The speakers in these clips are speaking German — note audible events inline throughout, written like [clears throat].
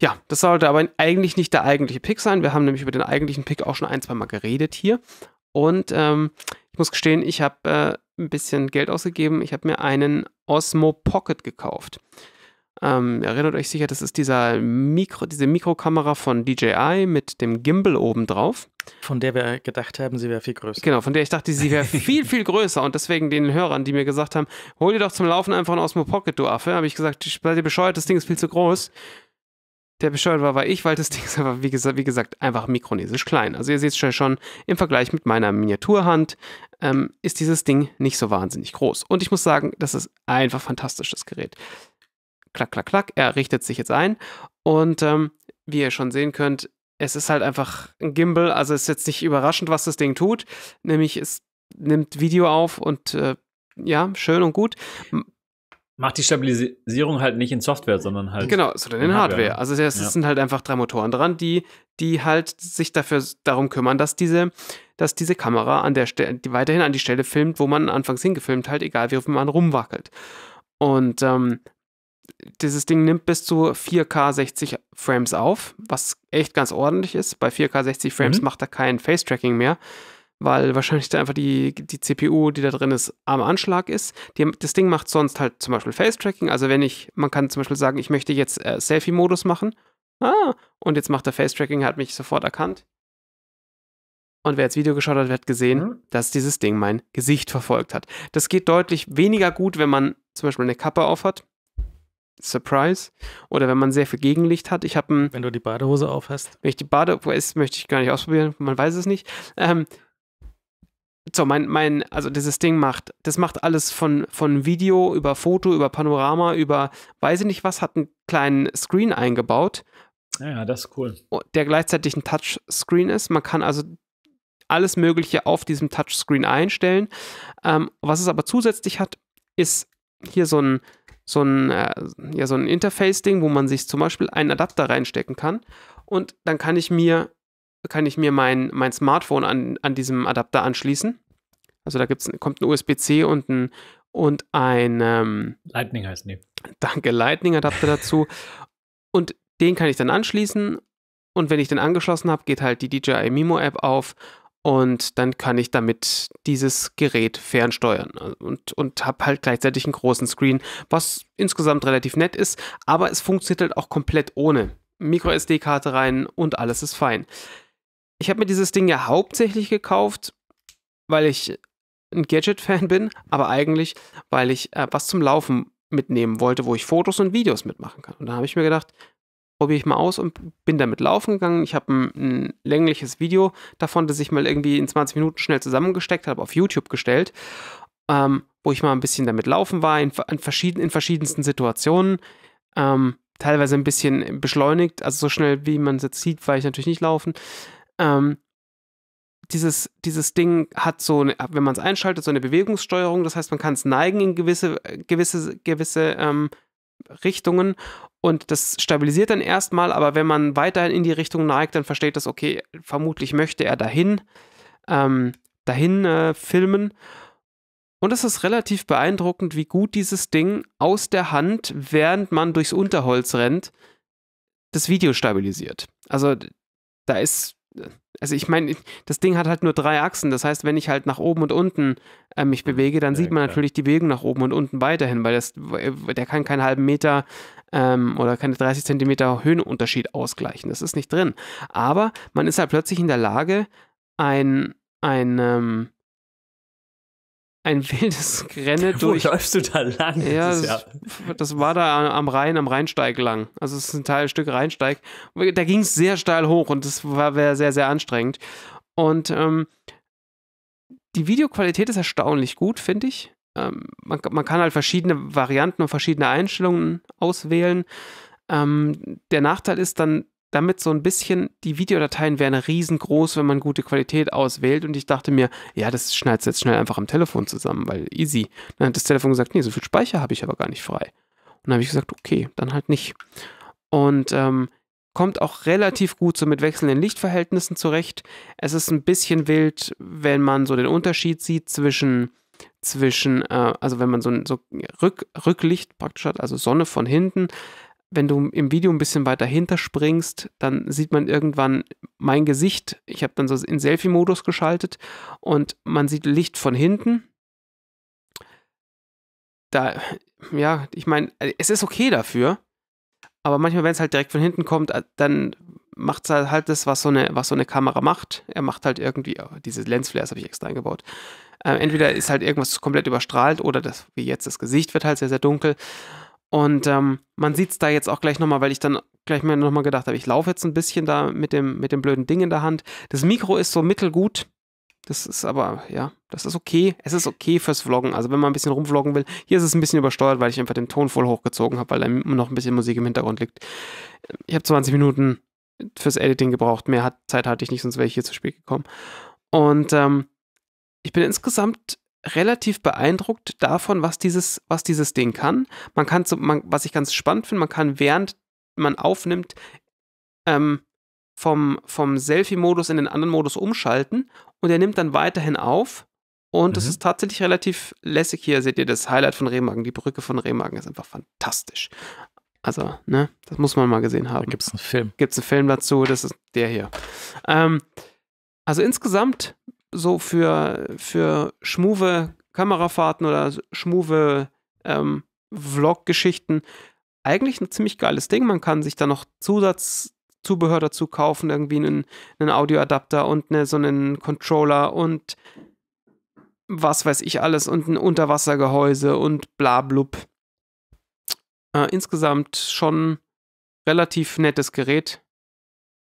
Ja, das sollte aber eigentlich nicht der eigentliche Pick sein. Wir haben nämlich über den eigentlichen Pick auch schon ein, zwei Mal geredet hier. Und ähm, ich muss gestehen, ich habe äh, ein bisschen Geld ausgegeben. Ich habe mir einen Osmo Pocket gekauft. Ähm, erinnert euch sicher, das ist dieser Mikro, diese Mikrokamera von DJI mit dem Gimbal oben drauf. Von der wir gedacht haben, sie wäre viel größer. Genau, von der ich dachte, sie wäre [laughs] viel, viel größer. Und deswegen den Hörern, die mir gesagt haben, hol dir doch zum Laufen einfach einen Osmo Pocket, du Affe, habe ich gesagt, seid ihr bescheuert, das Ding ist viel zu groß der bescheuert war, war ich, weil das Ding ist aber, wie gesagt, wie gesagt einfach mikronesisch klein. Also ihr seht es schon, im Vergleich mit meiner Miniaturhand ähm, ist dieses Ding nicht so wahnsinnig groß. Und ich muss sagen, das ist einfach fantastisch, das Gerät. Klack, klack, klack, er richtet sich jetzt ein. Und ähm, wie ihr schon sehen könnt, es ist halt einfach ein Gimbal, also es ist jetzt nicht überraschend, was das Ding tut. Nämlich es nimmt Video auf und äh, ja, schön und gut macht die Stabilisierung halt nicht in Software, sondern halt. Genau, sondern in, Hardware. Hardware. Also es ja. sind halt einfach drei Motoren dran, die, die halt sich dafür darum kümmern, dass diese, dass diese Kamera an der die weiterhin an die Stelle filmt, wo man anfangs hingefilmt hat, egal wie oft man rumwackelt. Und ähm, dieses Ding nimmt bis zu 4K 60 Frames auf, was echt ganz ordentlich ist. Bei 4K 60 Frames mhm. macht er kein Face-Tracking mehr weil wahrscheinlich da einfach die, die CPU, die da drin ist, am Anschlag ist. Die, das Ding macht sonst halt zum Beispiel Face-Tracking. Also wenn ich, man kann zum Beispiel sagen, ich möchte jetzt äh, Selfie-Modus machen. Ah, und jetzt macht er Face-Tracking, hat mich sofort erkannt. Und wer jetzt Video geschaut hat, wird gesehen, mhm. dass dieses Ding mein Gesicht verfolgt hat. Das geht deutlich weniger gut, wenn man zum Beispiel eine Kappe aufhat. Surprise. Oder wenn man sehr viel Gegenlicht hat. Ich habe Wenn du die Badehose aufhast. Wenn ich die Badehose, möchte ich gar nicht ausprobieren, man weiß es nicht. Ähm, so, mein, mein, also dieses Ding macht, das macht alles von, von Video über Foto, über Panorama, über weiß ich nicht was, hat einen kleinen Screen eingebaut. Ah ja, das ist cool. Oh, der gleichzeitig ein Touchscreen ist. Man kann also alles Mögliche auf diesem Touchscreen einstellen. Ähm, was es aber zusätzlich hat, ist hier so ein, so ein, äh, ja, so ein Interface-Ding, wo man sich zum Beispiel einen Adapter reinstecken kann. Und dann kann ich mir kann ich mir mein, mein Smartphone an, an diesem Adapter anschließen. Also da gibt's, kommt ein USB-C und ein, und ein ähm, Lightning heißt nee. Danke, Lightning-Adapter dazu. [laughs] Und den kann ich dann anschließen. Und wenn ich den angeschlossen habe, geht halt die DJI Mimo-App auf und dann kann ich damit dieses Gerät fernsteuern äh, und, und habe halt gleichzeitig einen großen Screen, was insgesamt relativ nett ist, aber es funktioniert halt auch komplett ohne. Micro SD-Karte rein und alles ist fein ich habe mir dieses Ding ja hauptsächlich gekauft, weil ich ein Gadget-Fan bin, aber eigentlich, weil ich äh, was zum Laufen mitnehmen wollte, wo ich Fotos und Videos mitmachen kann. Und da habe ich mir gedacht, probiere ich mal aus und bin damit laufen gegangen. Ich habe ein, ein, längliches Video davon, das ich mal irgendwie in 20 Minuten schnell zusammengesteckt habe, auf YouTube gestellt, ähm, wo ich mal ein bisschen damit laufen war, in, in, verschieden, in verschiedensten Situationen. Ähm, teilweise ein bisschen beschleunigt, also so schnell wie man es jetzt sieht, war ich natürlich nicht laufen ähm, dieses, dieses Ding hat so, eine, wenn man es einschaltet, so eine Bewegungssteuerung. Das heißt, man kann es neigen in gewisse, gewisse, gewisse ähm, Richtungen und das stabilisiert dann erstmal, aber wenn man weiterhin in die Richtung neigt, dann versteht das, okay, vermutlich möchte er dahin, ähm, dahin äh, filmen. Und es ist relativ beeindruckend, wie gut dieses Ding aus der Hand, während man durchs Unterholz rennt, das Video stabilisiert. Also da ist also ich meine, das Ding hat halt nur drei Achsen. Das heißt, wenn ich halt nach oben und unten äh, mich bewege, dann ja, sieht man klar. natürlich die Bewegung nach oben und unten weiterhin, weil das, der kann keinen halben Meter ähm, oder keine 30 Zentimeter Höhenunterschied ausgleichen. Das ist nicht drin. Aber man ist halt plötzlich in der Lage, ein, ein ähm, ein [laughs] wildes Rennen Wo durch. Wo läufst du da lang? Ja, das, Jahr? das war da am Rhein, am Rheinsteig lang. Also es ist ein Teil, ein Stück Rheinsteig. Da ging es sehr steil hoch und das war sehr, sehr anstrengend. Und ähm, die Videoqualität ist erstaunlich gut, finde ich. Ähm, man, man, kann halt verschiedene Varianten und verschiedene Einstellungen auswählen. Ähm, der Nachteil ist dann, damit so ein bisschen, die Videodateien wären riesengroß, wenn man gute Qualität auswählt. Und ich dachte mir, ja, das schneidest du jetzt schnell einfach am Telefon zusammen, weil easy. Dann hat das Telefon gesagt, nee, so viel Speicher habe ich aber gar nicht frei. Und dann habe ich gesagt, okay, dann halt nicht. Und ähm, kommt auch relativ gut so mit wechselnden Lichtverhältnissen zurecht. Es ist ein bisschen wild, wenn man so den Unterschied sieht zwischen, zwischen äh, also wenn man so ein so Rück, Rücklicht praktisch hat, also Sonne von hinten wenn du im Video ein bisschen weiter hinter springst, dann sieht man irgendwann mein Gesicht. Ich habe dann so in Selfie-Modus geschaltet und man sieht Licht von hinten. Da, ja, ich meine, äh, es ist okay dafür, aber manchmal, wenn es halt direkt von hinten kommt, äh, dann macht es halt, halt, das, was so, eine, was so eine Kamera macht. Er macht halt irgendwie, oh, diese Lensflares habe ich extra eingebaut. Äh, entweder ist halt irgendwas komplett überstrahlt oder das, wie jetzt, das Gesicht wird halt sehr, sehr dunkel. Und ähm, man sieht es da jetzt auch gleich nochmal, weil ich dann gleich mir nochmal gedacht habe, ich laufe jetzt ein bisschen da mit dem, mit dem blöden Ding in der Hand. Das Mikro ist so mittelgut. Das ist aber, ja, das ist okay. Es ist okay fürs Vloggen. Also wenn man ein bisschen rumvloggen will, hier ist es ein bisschen übersteuert, weil ich einfach den Ton voll hochgezogen habe, weil da noch ein bisschen Musik im Hintergrund liegt. Ich habe 20 Minuten fürs Editing gebraucht. Mehr hat, Zeit hatte ich nicht, sonst wäre ich hier zu spät gekommen. Und ähm, ich bin insgesamt relativ beeindruckt davon, was dieses, was dieses Ding kann. Man kann, so, man, was ich ganz spannend finde, man kann während man aufnimmt, ähm, vom, vom Selfie-Modus in den anderen Modus umschalten und er nimmt dann weiterhin auf. Und es mhm. ist tatsächlich relativ lässig hier. Seht ihr das Highlight von Remagen? Die Brücke von Remagen ist einfach fantastisch. Also, ne, das muss man mal gesehen haben. Da gibt es einen Film. Gibt es einen Film dazu? Das ist der hier. Ähm, also insgesamt so für, für schmuve Kamerafahrten oder schmuve ähm, Vlog-Geschichten eigentlich ein ziemlich geiles Ding. Man kann sich da noch Zusatzzubehör dazu kaufen, irgendwie einen, einen Audioadapter und eine, so einen Controller und was weiß ich alles und ein Unterwassergehäuse und bla blub. Äh, insgesamt schon relativ nettes Gerät.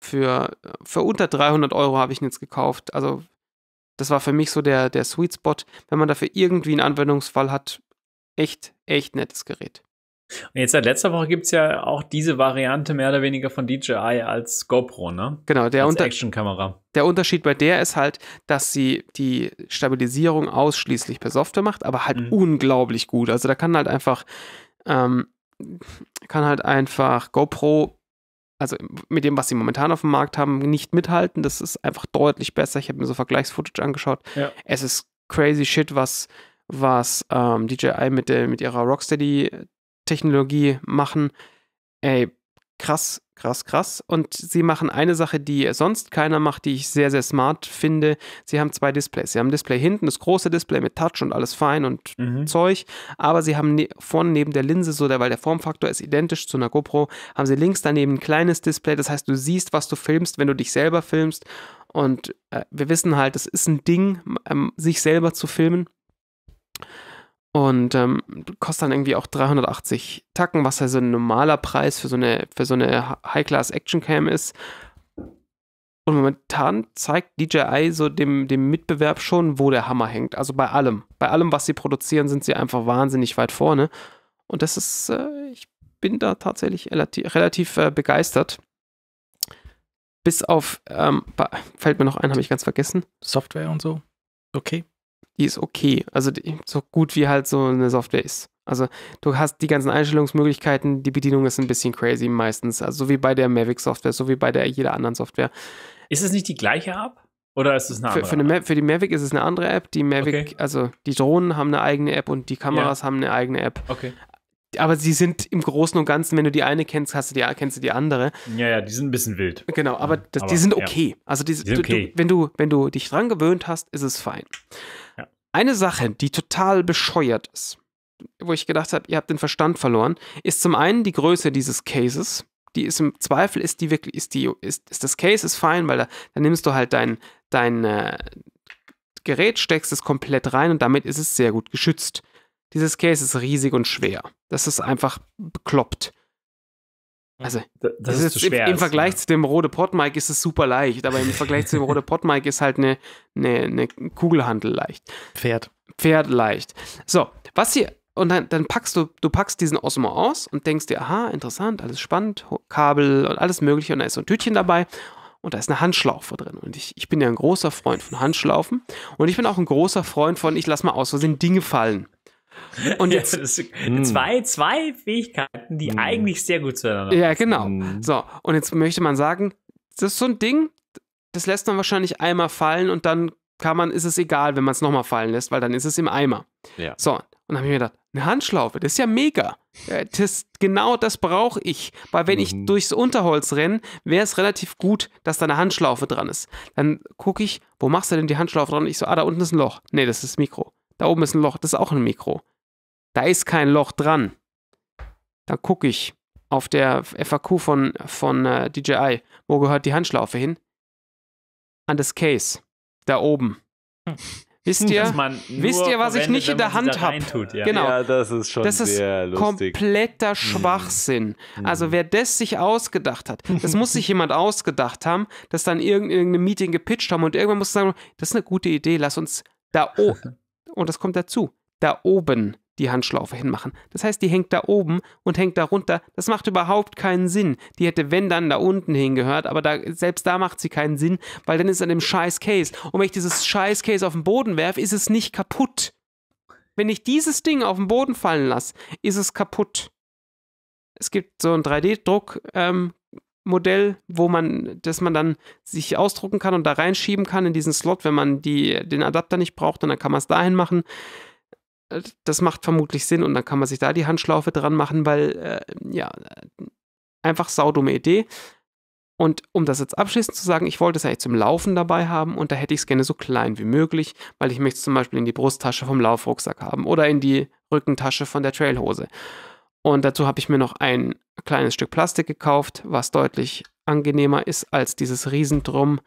Für, äh, für unter 300 Euro habe ich ihn jetzt gekauft. Also das war für mich so der, der Sweet Spot, wenn man dafür irgendwie einen Anwendungsfall hat. Echt, echt nettes Gerät. Und jetzt seit letzter Woche gibt es ja auch diese Variante mehr oder weniger von DJI als GoPro, ne? Genau, der, als Unter der Unterschied bei der ist halt, dass sie die Stabilisierung ausschließlich per Software macht, aber halt mhm. unglaublich gut. Also da kann halt einfach, ähm, kann halt einfach GoPro also mit dem, was sie momentan auf dem Markt haben, nicht mithalten. Das ist einfach deutlich besser. Ich habe mir so Vergleichsfootage angeschaut. Ja. Es ist crazy shit, was, was ähm, DJI mit, der, mit ihrer Rocksteady-Technologie machen. Ey, krass, krass, krass. Und sie machen eine Sache, die sonst keiner macht, die ich sehr, sehr smart finde. Sie haben zwei Displays. Sie haben ein Display hinten, das große Display mit Touch und alles fein und mhm. Zeug. Aber sie haben ne vorne neben der Linse, so der, weil der Formfaktor ist identisch zu einer GoPro, haben sie links daneben ein kleines Display. Das heißt, du siehst, was du filmst, wenn du dich selber filmst. Und äh, wir wissen halt, es ist ein Ding, ähm, sich selber zu filmen. Und ähm, kostet dann irgendwie auch 380 Tacken, was ja so ein normaler Preis für so eine, für so eine High-Class-Action-Cam ist. Und momentan zeigt DJI so dem, dem Mitbewerb schon, wo der Hammer hängt. Also bei allem. Bei allem, was sie produzieren, sind sie einfach wahnsinnig weit vorne. Und das ist, äh, ich bin da tatsächlich relativ, relativ äh, begeistert. Bis auf, ähm, fällt mir noch ein, habe ich ganz vergessen. Software und so. Okay die ist okay. Also so gut wie halt so eine Software ist. Also du hast die ganzen Einstellungsmöglichkeiten, die Bedienung ist ein bisschen crazy meistens. Also so wie bei der Mavic-Software, so wie bei der jeder anderen Software. Ist es nicht die gleiche App? Oder ist es eine andere? Für, für, eine für, die Mavic ist es eine andere App. Die Mavic, okay. also die Drohnen haben eine eigene App und die Kameras yeah. haben eine eigene App. Okay. Aber sie sind im Großen und Ganzen, wenn du die eine kennst, hast du die, kennst du die andere. Ja, ja, die sind ein bisschen wild. Genau, aber, das, aber die sind okay. Ja. Also die, die sind okay. Du, wenn, du, wenn du dich dran gewöhnt hast, ist es fein. Eine Sache, die total bescheuert ist, wo ich gedacht habe, ihr habt den Verstand verloren, ist zum einen die Größe dieses Cases. Die ist im Zweifel, ist die wirklich, ist die, ist, ist das Case ist fein, weil da, da nimmst du halt dein, dein äh, Gerät, steckst es komplett rein und damit ist es sehr gut geschützt. Dieses Case ist riesig und schwer. Das ist einfach bekloppt. Also, das, das ist, ist schwer. Im, Im, Vergleich ja. zu dem Rode Podmic ist es super leicht, aber im [laughs] Vergleich zu dem Rode Podmic ist halt eine, eine, eine Kugelhandel leicht. Pferd. Pferd leicht. So, was hier, und dann, dann, packst du, du packst diesen Osmo aus und denkst dir, aha, interessant, alles spannend, Kabel und alles mögliche und da ist so ein Tütchen dabei und da ist eine Handschlaufe drin. Und ich, ich bin ja ein großer Freund von Handschlaufen und ich bin auch ein großer Freund von, ich lass mal aus Versehen Dinge fallen. Und jetzt ja, hm. zwei, zwei Fähigkeiten, die mm. eigentlich sehr gut zueinander Ja, genau. Hm. So, und jetzt möchte man sagen, das ist so ein Ding, das lässt man wahrscheinlich einmal fallen und dann kann man, ist es egal, wenn man es nochmal fallen lässt, weil dann ist es im Eimer. Ja. So, und dann habe ich mir gedacht, eine Handschlaufe, das ist ja mega. Äh, das, genau das brauche ich. Weil wenn mhm. ich durchs Unterholz renne, wäre es relativ gut, dass da eine Handschlaufe dran ist. Dann gucke ich, wo machst du denn die Handschlaufe dran? Und ich so, ah, da unten ist ein Loch. Nee, das ist das Mikro. Da oben ist ein Loch, das ist auch ein Mikro. Da ist kein Loch dran. Dann gucke ich auf der FAQ von, von äh, DJI, wo gehört die Handschlaufe hin? An das Case. Da oben. Hm. Wisst [laughs] ihr, wisst ihr, was ich nicht in der Hand habe? Ja. Genau. Ja, das ist schon das ist lustig. kompletter hm. Schwachsinn. Hm. Also wer das sich ausgedacht hat, das muss sich [laughs] jemand ausgedacht haben, dass dann irgendein Meeting gepitcht haben und irgendwann muss sagen, das ist eine gute Idee, lass uns da oben. [laughs] und das kommt dazu, da oben die Handschlaufe hinmachen. Das heißt, die hängt da oben und hängt da runter. Das macht überhaupt keinen Sinn. Die hätte, wenn dann, da unten hingehört, aber da, selbst da macht sie keinen Sinn, weil dann ist es an dem scheiß Case. Und wenn ich dieses scheiß Case auf den Boden werfe, ist es nicht kaputt. Wenn ich dieses Ding auf den Boden fallen lasse, ist es kaputt. Es gibt so einen 3D-Druck-Case, ähm, Modell, wo man, das man dann sich ausdrucken kann und da reinschieben kann in diesen Slot, wenn man die, den Adapter nicht braucht und dann kann man es dahin machen. Äh, das macht vermutlich Sinn und dann kann man sich da die Handschlaufe dran machen, weil äh, ja, äh, einfach saudumme Idee. Und um das jetzt abschließend zu sagen, ich wollte es eigentlich zum Laufen dabei haben und da hätte ich es gerne so klein wie möglich, weil ich möchte es zum Beispiel in die Brusttasche vom Laufrucksack haben oder in die Rückentasche von der Trailhose. Und dazu habe ich mir noch ein kleines Stück Plastik gekauft, was deutlich angenehmer ist als dieses Riesendrum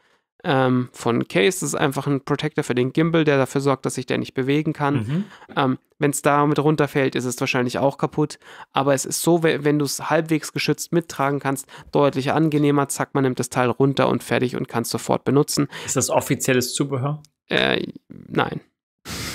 ähm, von Case. Das ist einfach ein Protector für den Gimbal, der dafür sorgt, dass sich der nicht bewegen kann. Mhm. Ähm, wenn es damit runterfällt, ist es wahrscheinlich auch kaputt. Aber es ist so, wenn du es halbwegs geschützt mittragen kannst, deutlich angenehmer. Zack, man nimmt das Teil runter und fertig und kann es sofort benutzen. Ist das offizielles Zubehör? Äh, nein.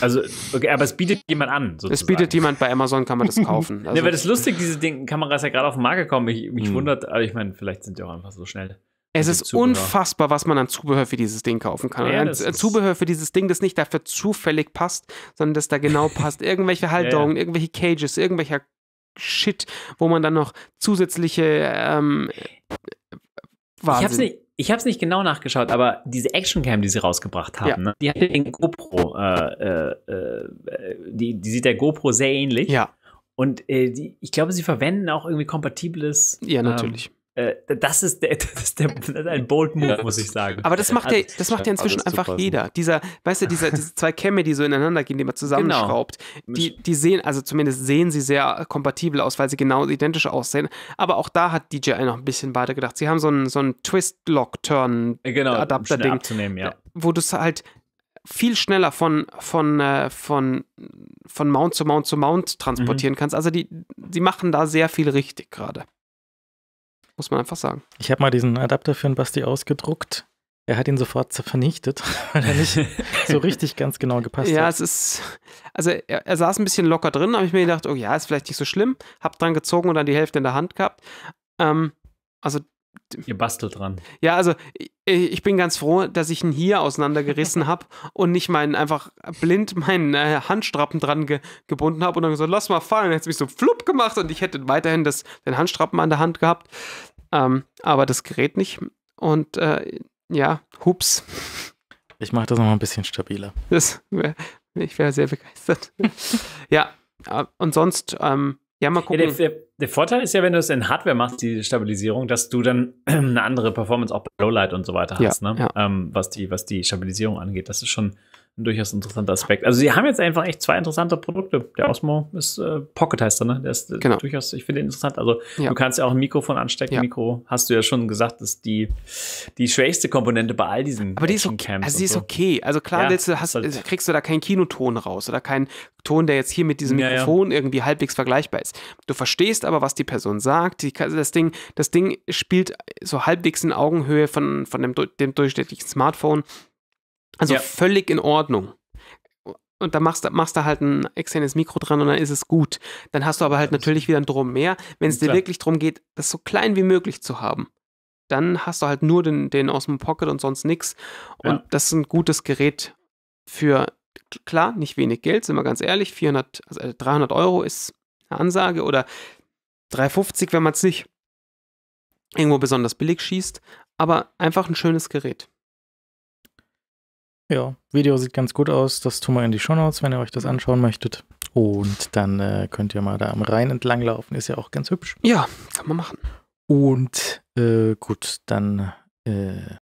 Also, okay, aber es bietet jemand an. Sozusagen. Es bietet jemand bei Amazon, kann man das [laughs] kaufen. Also, ne, weil das ist lustig, diese Ding, Kamera ist ja gerade auf den Markt gekommen. Ich, mich hm. wundert, aber ich meine, vielleicht sind die auch einfach so schnell. Es ist Zubehör. unfassbar, was man an Zubehör für dieses Ding kaufen kann. Ja, ein Zubehör für dieses Ding, das nicht dafür zufällig passt, sondern das da genau [laughs] passt. Irgendwelche Halterungen, ja, ja. irgendwelche Cages, irgendwelcher Shit, wo man dann noch zusätzliche ähm, Wahnsinn. Ich hab's nicht, ich habe es nicht genau nachgeschaut, aber diese Actioncam, die sie rausgebracht haben, ja. ne, die hat den GoPro, äh, äh, äh, die, die sieht der GoPro sehr ähnlich. Ja. Und äh, die, ich glaube, sie verwenden auch irgendwie kompatibles. Ja, natürlich. Ähm, äh, [laughs] das, ist der, das, ist der, ein bold Move, ja. muss ich sagen. Aber das macht also, ja, das macht ja also inzwischen einfach super. jeder. Dieser, weißt du, dieser, diese [laughs] zwei Kämme, die so ineinander gehen, die man zusammenschraubt, genau. die, die sehen, also zumindest sehen sie sehr kompatibel aus, weil sie genau identisch aussehen. Aber auch da hat DJI noch ein bisschen weiter gedacht. Sie haben so einen, so einen Twist-Lock-Turn-Adapter-Ding. Genau, ja. Wo du es halt viel schneller von, von, äh, von, von Mount zu Mount zu Mount transportieren mhm. kannst. Also die, die machen da sehr viel richtig gerade muss man einfach sagen. Ich habe mal diesen Adapter für den Basti ausgedruckt. Er hat ihn sofort vernichtet, [laughs] weil er nicht so [laughs] richtig ganz genau gepasst ja, hat. Ja, es ist, also er, er, saß ein bisschen locker drin, habe ich mir gedacht, oh ja, ist vielleicht nicht so schlimm. Hab dran gezogen und dann die Hälfte in der Hand gehabt. Ähm, also Ihr bastelt dran. Ja, also ich bin ganz froh, dass ich ihn hier auseinandergerissen [laughs] habe und nicht meinen einfach blind meinen äh, Handstrappen dran ge gebunden habe und dann gesagt, lass mal fallen. Dann hätte es mich so flupp gemacht und ich hätte weiterhin das, den Handstrappen an der Hand gehabt. Ähm, aber das Gerät nicht. Und äh, ja, hups. Ich mache das nochmal ein bisschen stabiler. Das wär, ich wäre sehr begeistert. [laughs] ja, äh, und sonst, ähm, ja, mal gucken. Ja, der, der, der, Vorteil ist ja, wenn du es in Hardware machst, die Stabilisierung, dass du dann [clears throat] eine andere Performance auch bei Lowlight und so weiter hast, ja, ne? Ja. Ähm, was, die, was die Stabilisierung angeht. Das ist schon, ein durchaus interessanter Aspekt. Also sie haben jetzt einfach echt zwei interessante Produkte. Der Osmo ist äh, Pocket heißt er, ne? Der ist äh, genau. durchaus, ich finde ihn interessant. Also ja. du kannst ja auch ein Mikrofon anstecken. Ja. Mikro hast du ja schon gesagt, ist die, die schwächste Komponente bei all diesen Aber die ist, okay. also die ist so. okay. Also klar, ja, du hast, halt kriegst du da keinen Kinoton raus oder keinen Ton, der jetzt hier mit diesem Mikrofon irgendwie halbwegs vergleichbar ist. Du verstehst aber, was die Person sagt. Die, das, Ding, das Ding spielt so halbwegs in Augenhöhe von, von dem, dem durchschnittlichen Smartphone. Also ja. völlig in Ordnung. Und dann machst, machst du halt ein externes Mikro dran und dann ist es gut. Dann hast du aber halt natürlich wieder ein Drum mehr. Wenn es dir wirklich darum geht, das so klein wie möglich zu haben, dann hast du halt nur den, den aus dem Pocket und sonst nichts. Und ja. das ist ein gutes Gerät für, klar, nicht wenig Geld, sind wir ganz ehrlich. 400, also 300 äh, Euro ist eine Ansage oder 350, wenn man es nicht irgendwo besonders billig schießt. Aber einfach ein schönes Gerät. Ja, Video sieht ganz gut aus. Das tun wir in die Shownotes, wenn ihr euch das anschauen möchtet. Und dann äh, könnt ihr mal da am Rhein entlang laufen. Ist ja auch ganz hübsch. Ja, kann man machen. Und äh, gut, dann äh,